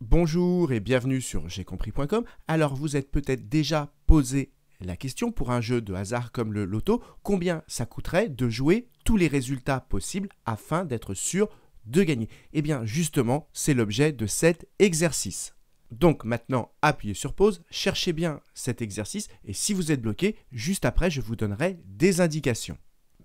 Bonjour et bienvenue sur j'ai compris.com. Alors vous êtes peut-être déjà posé la question pour un jeu de hasard comme le loto, combien ça coûterait de jouer tous les résultats possibles afin d'être sûr de gagner Eh bien justement, c'est l'objet de cet exercice. Donc maintenant, appuyez sur pause, cherchez bien cet exercice et si vous êtes bloqué, juste après, je vous donnerai des indications.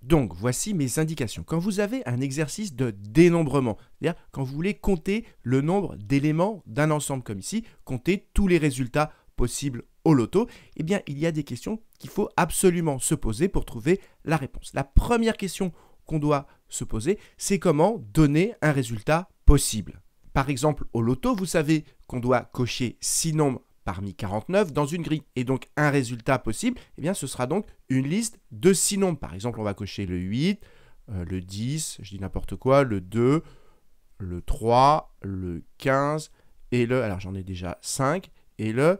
Donc voici mes indications. Quand vous avez un exercice de dénombrement, c'est-à-dire quand vous voulez compter le nombre d'éléments d'un ensemble comme ici, compter tous les résultats possibles au loto, eh bien il y a des questions qu'il faut absolument se poser pour trouver la réponse. La première question qu'on doit se poser, c'est comment donner un résultat possible. Par exemple, au loto, vous savez qu'on doit cocher 6 nombres parmi 49 dans une grille. Et donc un résultat possible, eh bien ce sera donc une liste de 6 nombres. Par exemple, on va cocher le 8, euh, le 10, je dis n'importe quoi, le 2, le 3, le 15 et le... Alors j'en ai déjà 5 et le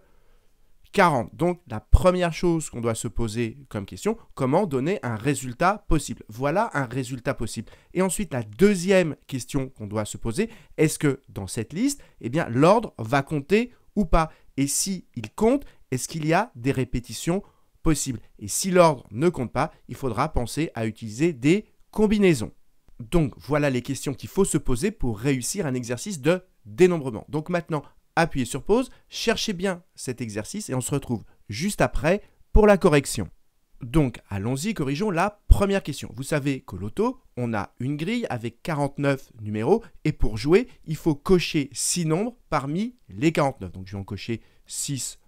40. Donc la première chose qu'on doit se poser comme question, comment donner un résultat possible Voilà un résultat possible. Et ensuite la deuxième question qu'on doit se poser, est-ce que dans cette liste, eh bien l'ordre va compter ou pas et si il compte, est-ce qu'il y a des répétitions possibles Et si l'ordre ne compte pas, il faudra penser à utiliser des combinaisons. Donc voilà les questions qu'il faut se poser pour réussir un exercice de dénombrement. Donc maintenant, appuyez sur pause, cherchez bien cet exercice et on se retrouve juste après pour la correction. Donc, allons-y, corrigeons la première question. Vous savez que loto, on a une grille avec 49 numéros et pour jouer, il faut cocher 6 nombres parmi les 49. Donc, je vais en cocher 6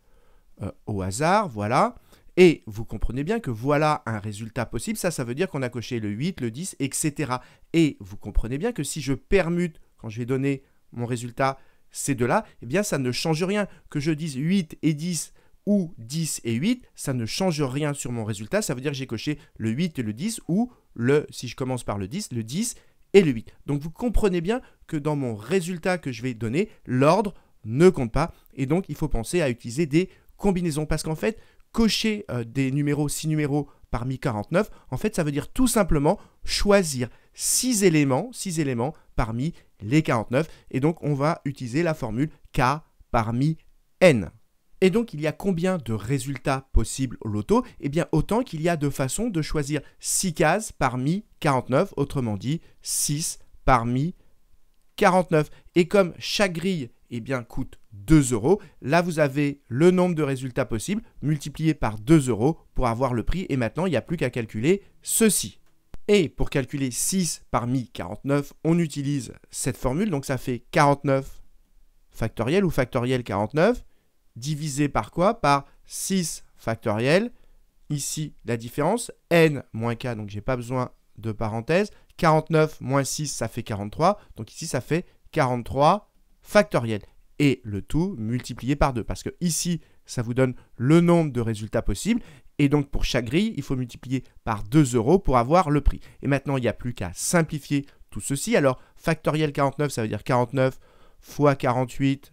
euh, au hasard, voilà. Et vous comprenez bien que voilà un résultat possible. Ça, ça veut dire qu'on a coché le 8, le 10, etc. Et vous comprenez bien que si je permute, quand je vais donner mon résultat, ces deux-là, eh bien, ça ne change rien. Que je dise 8 et 10 ou 10 et 8, ça ne change rien sur mon résultat. Ça veut dire que j'ai coché le 8 et le 10 ou le, si je commence par le 10, le 10 et le 8. Donc vous comprenez bien que dans mon résultat que je vais donner, l'ordre ne compte pas. Et donc il faut penser à utiliser des combinaisons. Parce qu'en fait, cocher euh, des numéros, 6 numéros parmi 49, en fait ça veut dire tout simplement choisir 6 éléments, 6 éléments parmi les 49. Et donc on va utiliser la formule K parmi N. Et donc, il y a combien de résultats possibles au loto Eh bien, autant qu'il y a de façons de choisir 6 cases parmi 49, autrement dit 6 parmi 49. Et comme chaque grille eh bien, coûte 2 euros, là vous avez le nombre de résultats possibles multiplié par 2 euros pour avoir le prix. Et maintenant, il n'y a plus qu'à calculer ceci. Et pour calculer 6 parmi 49, on utilise cette formule. Donc ça fait 49 factoriel ou factoriel 49 divisé par quoi Par 6 factoriel. Ici, la différence, n moins k, donc j'ai pas besoin de parenthèse. 49 moins 6, ça fait 43. Donc ici, ça fait 43 factoriel. Et le tout multiplié par 2. Parce que ici, ça vous donne le nombre de résultats possibles. Et donc, pour chaque grille, il faut multiplier par 2 euros pour avoir le prix. Et maintenant, il n'y a plus qu'à simplifier tout ceci. Alors, factoriel 49, ça veut dire 49 fois 48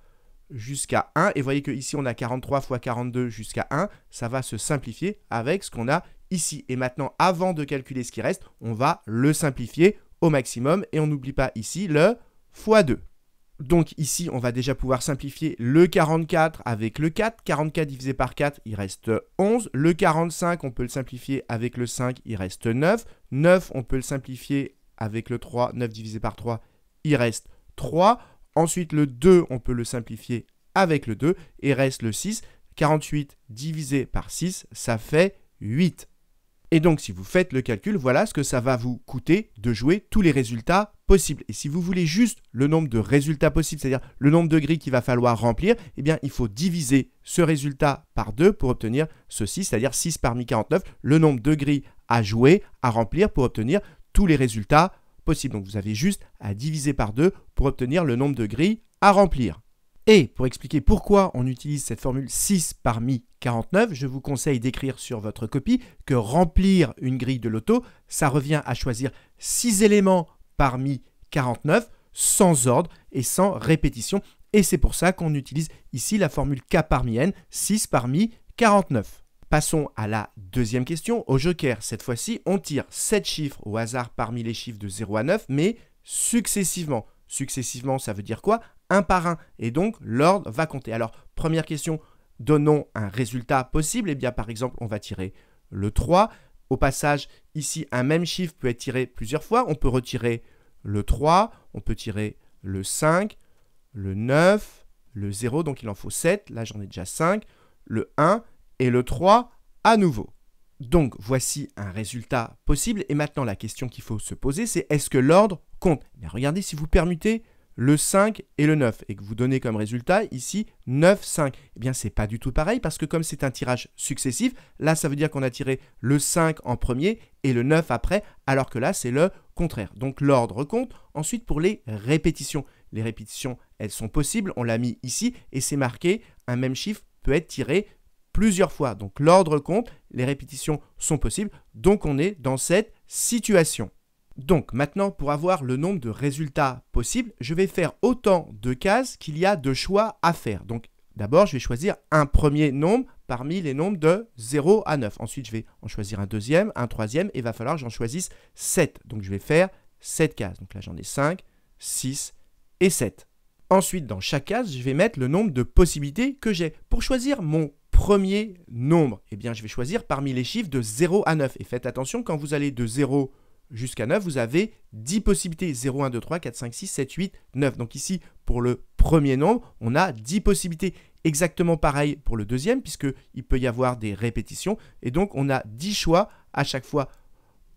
jusqu'à 1. Et voyez que ici on a 43 x 42 jusqu'à 1. Ça va se simplifier avec ce qu'on a ici. Et maintenant, avant de calculer ce qui reste, on va le simplifier au maximum. Et on n'oublie pas ici le x2. Donc ici, on va déjà pouvoir simplifier le 44 avec le 4. 44 divisé par 4, il reste 11. Le 45, on peut le simplifier avec le 5, il reste 9. 9, on peut le simplifier avec le 3. 9 divisé par 3, il reste 3. Ensuite, le 2, on peut le simplifier avec le 2 et reste le 6. 48 divisé par 6, ça fait 8. Et donc, si vous faites le calcul, voilà ce que ça va vous coûter de jouer tous les résultats possibles. Et si vous voulez juste le nombre de résultats possibles, c'est-à-dire le nombre de grilles qu'il va falloir remplir, eh bien, il faut diviser ce résultat par 2 pour obtenir ceci, c'est-à-dire 6 parmi 49, le nombre de grilles à jouer, à remplir pour obtenir tous les résultats possible. Donc vous avez juste à diviser par 2 pour obtenir le nombre de grilles à remplir. Et pour expliquer pourquoi on utilise cette formule 6 parmi 49, je vous conseille d'écrire sur votre copie que remplir une grille de loto, ça revient à choisir 6 éléments parmi 49 sans ordre et sans répétition. Et c'est pour ça qu'on utilise ici la formule k parmi n, 6 parmi 49. Passons à la deuxième question. Au joker, cette fois-ci, on tire 7 chiffres au hasard parmi les chiffres de 0 à 9, mais successivement. Successivement, ça veut dire quoi Un par un. Et donc, l'ordre va compter. Alors, première question, donnons un résultat possible. Eh bien, par exemple, on va tirer le 3. Au passage, ici, un même chiffre peut être tiré plusieurs fois. On peut retirer le 3, on peut tirer le 5, le 9, le 0, donc il en faut 7. Là, j'en ai déjà 5. Le 1, et le 3 à nouveau. Donc voici un résultat possible. Et maintenant la question qu'il faut se poser, c'est est-ce que l'ordre compte Mais eh Regardez si vous permutez le 5 et le 9 et que vous donnez comme résultat ici 9, 5. Eh bien c'est pas du tout pareil parce que comme c'est un tirage successif, là ça veut dire qu'on a tiré le 5 en premier et le 9 après alors que là c'est le contraire. Donc l'ordre compte. Ensuite pour les répétitions. Les répétitions elles sont possibles, on l'a mis ici et c'est marqué un même chiffre peut être tiré plusieurs fois. Donc l'ordre compte, les répétitions sont possibles, donc on est dans cette situation. Donc maintenant, pour avoir le nombre de résultats possibles, je vais faire autant de cases qu'il y a de choix à faire. Donc d'abord, je vais choisir un premier nombre parmi les nombres de 0 à 9. Ensuite, je vais en choisir un deuxième, un troisième, et il va falloir que j'en choisisse 7. Donc je vais faire 7 cases. Donc là, j'en ai 5, 6 et 7. Ensuite, dans chaque case, je vais mettre le nombre de possibilités que j'ai. Pour choisir mon premier nombre Eh bien, je vais choisir parmi les chiffres de 0 à 9. Et faites attention, quand vous allez de 0 jusqu'à 9, vous avez 10 possibilités. 0, 1, 2, 3, 4, 5, 6, 7, 8, 9. Donc ici, pour le premier nombre, on a 10 possibilités. Exactement pareil pour le deuxième, puisqu'il peut y avoir des répétitions. Et donc, on a 10 choix à chaque fois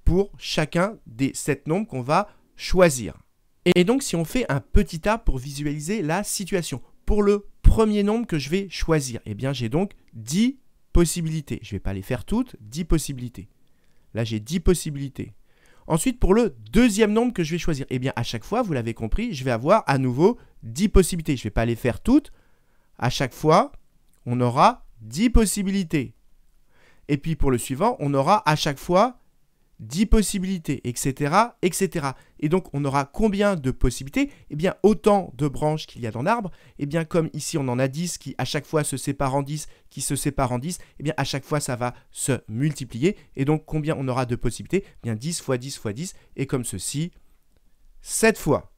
pour chacun des 7 nombres qu'on va choisir. Et donc, si on fait un petit A pour visualiser la situation, pour le premier nombre que je vais choisir Eh bien, j'ai donc 10 possibilités. Je ne vais pas les faire toutes, 10 possibilités. Là, j'ai 10 possibilités. Ensuite, pour le deuxième nombre que je vais choisir, eh bien, à chaque fois, vous l'avez compris, je vais avoir à nouveau 10 possibilités. Je ne vais pas les faire toutes. À chaque fois, on aura 10 possibilités. Et puis, pour le suivant, on aura à chaque fois 10 possibilités, etc., etc. Et donc, on aura combien de possibilités Eh bien, autant de branches qu'il y a dans l'arbre. Eh bien, comme ici, on en a 10 qui, à chaque fois, se séparent en 10, qui se séparent en 10, eh bien, à chaque fois, ça va se multiplier. Et donc, combien on aura de possibilités eh bien, 10 fois 10 fois 10, et comme ceci, 7 fois.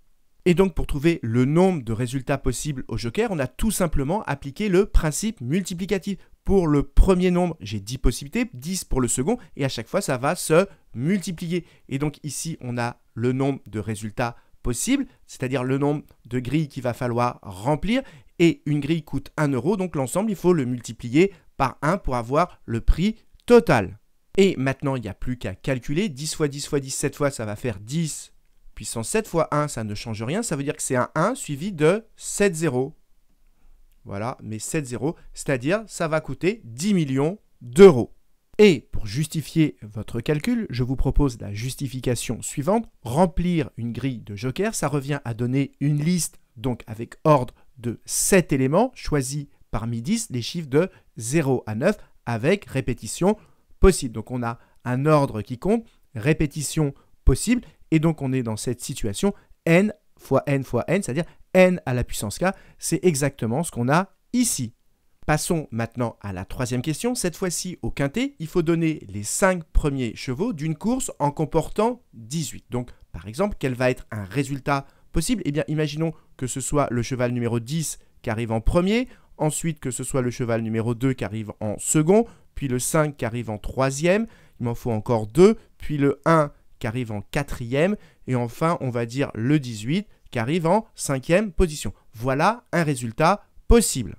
Et donc, pour trouver le nombre de résultats possibles au joker, on a tout simplement appliqué le principe multiplicatif pour le premier nombre, j'ai 10 possibilités, 10 pour le second, et à chaque fois, ça va se multiplier. Et donc ici, on a le nombre de résultats possibles, c'est-à-dire le nombre de grilles qu'il va falloir remplir, et une grille coûte 1 euro, donc l'ensemble, il faut le multiplier par 1 pour avoir le prix total. Et maintenant, il n'y a plus qu'à calculer. 10 fois 10 fois 10, 7 fois, ça va faire 10 puissance 7 fois 1, ça ne change rien. Ça veut dire que c'est un 1 suivi de 7 0. Voilà, mais 7-0, c'est-à-dire ça va coûter 10 millions d'euros. Et pour justifier votre calcul, je vous propose la justification suivante. Remplir une grille de joker, ça revient à donner une liste, donc avec ordre de 7 éléments, choisis parmi 10, les chiffres de 0 à 9, avec répétition possible. Donc on a un ordre qui compte, répétition possible, et donc on est dans cette situation n fois n fois n, c'est-à-dire n à la puissance k, c'est exactement ce qu'on a ici. Passons maintenant à la troisième question. Cette fois-ci, au quintet, il faut donner les 5 premiers chevaux d'une course en comportant 18. Donc, par exemple, quel va être un résultat possible Eh bien, imaginons que ce soit le cheval numéro 10 qui arrive en premier, ensuite que ce soit le cheval numéro 2 qui arrive en second, puis le 5 qui arrive en troisième, il m'en faut encore 2, puis le 1 qui arrive en quatrième, et enfin, on va dire le 18 arrive en cinquième position. Voilà un résultat possible.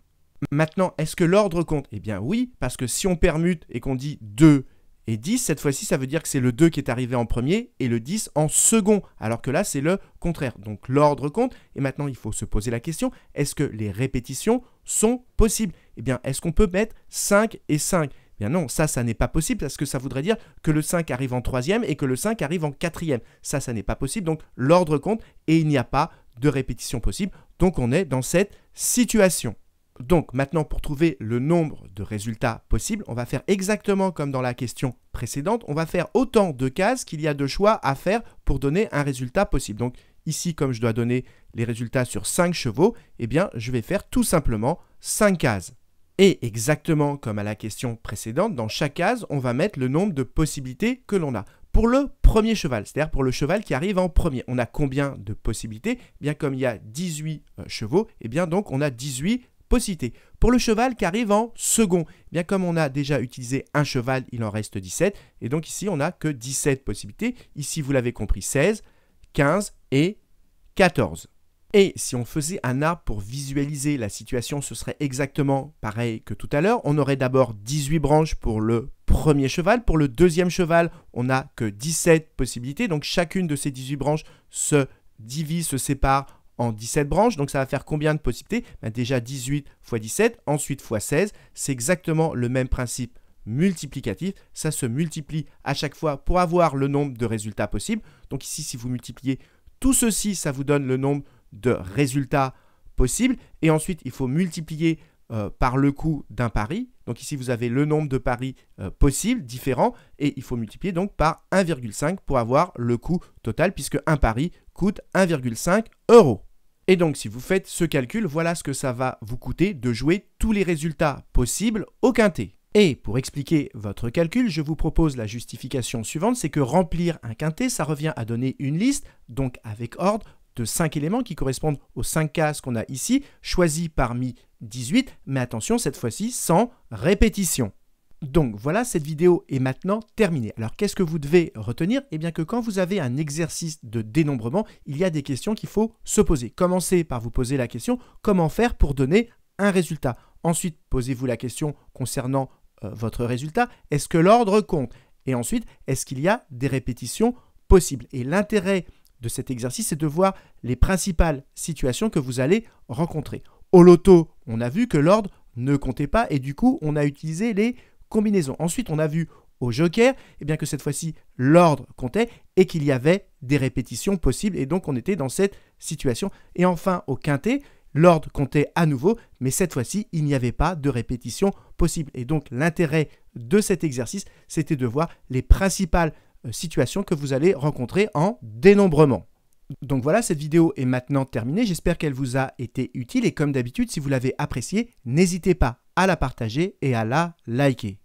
Maintenant, est-ce que l'ordre compte Eh bien oui, parce que si on permute et qu'on dit 2 et 10, cette fois-ci, ça veut dire que c'est le 2 qui est arrivé en premier et le 10 en second, alors que là, c'est le contraire. Donc l'ordre compte, et maintenant, il faut se poser la question, est-ce que les répétitions sont possibles Eh bien, est-ce qu'on peut mettre 5 et 5 Bien non, ça, ça n'est pas possible parce que ça voudrait dire que le 5 arrive en troisième et que le 5 arrive en quatrième. Ça, ça n'est pas possible. Donc l'ordre compte et il n'y a pas de répétition possible. Donc on est dans cette situation. Donc maintenant, pour trouver le nombre de résultats possibles, on va faire exactement comme dans la question précédente. On va faire autant de cases qu'il y a de choix à faire pour donner un résultat possible. Donc ici, comme je dois donner les résultats sur 5 chevaux, eh bien, je vais faire tout simplement 5 cases. Et exactement comme à la question précédente, dans chaque case, on va mettre le nombre de possibilités que l'on a. Pour le premier cheval, c'est-à-dire pour le cheval qui arrive en premier, on a combien de possibilités eh Bien comme il y a 18 euh, chevaux, et eh bien donc on a 18 possibilités. Pour le cheval qui arrive en second, eh bien comme on a déjà utilisé un cheval, il en reste 17 et donc ici on n'a que 17 possibilités. Ici vous l'avez compris, 16, 15 et 14. Et si on faisait un arbre pour visualiser la situation, ce serait exactement pareil que tout à l'heure. On aurait d'abord 18 branches pour le premier cheval. Pour le deuxième cheval, on n'a que 17 possibilités. Donc chacune de ces 18 branches se divise, se sépare en 17 branches. Donc ça va faire combien de possibilités ben, Déjà 18 x 17, ensuite x 16. C'est exactement le même principe multiplicatif. Ça se multiplie à chaque fois pour avoir le nombre de résultats possibles. Donc ici, si vous multipliez tout ceci, ça vous donne le nombre de résultats possibles. Et ensuite, il faut multiplier euh, par le coût d'un pari. Donc ici, vous avez le nombre de paris euh, possibles, différents, et il faut multiplier donc par 1,5 pour avoir le coût total, puisque un pari coûte 1,5 euros. Et donc, si vous faites ce calcul, voilà ce que ça va vous coûter de jouer tous les résultats possibles au quintet. Et pour expliquer votre calcul, je vous propose la justification suivante, c'est que remplir un quintet, ça revient à donner une liste, donc avec ordre, cinq éléments qui correspondent aux 5 cases qu'on a ici, choisi parmi 18, mais attention, cette fois-ci sans répétition. Donc voilà, cette vidéo est maintenant terminée. Alors qu'est-ce que vous devez retenir Eh bien que quand vous avez un exercice de dénombrement, il y a des questions qu'il faut se poser. Commencez par vous poser la question comment faire pour donner un résultat. Ensuite, posez-vous la question concernant euh, votre résultat. Est-ce que l'ordre compte Et ensuite, est-ce qu'il y a des répétitions possibles Et l'intérêt de cet exercice, c'est de voir les principales situations que vous allez rencontrer. Au loto, on a vu que l'ordre ne comptait pas et du coup, on a utilisé les combinaisons. Ensuite, on a vu au joker, et eh bien que cette fois-ci, l'ordre comptait et qu'il y avait des répétitions possibles et donc on était dans cette situation. Et enfin, au quintet, l'ordre comptait à nouveau, mais cette fois-ci, il n'y avait pas de répétition possible. Et donc l'intérêt de cet exercice, c'était de voir les principales euh, situation que vous allez rencontrer en dénombrement. Donc voilà, cette vidéo est maintenant terminée. J'espère qu'elle vous a été utile et comme d'habitude, si vous l'avez appréciée, n'hésitez pas à la partager et à la liker.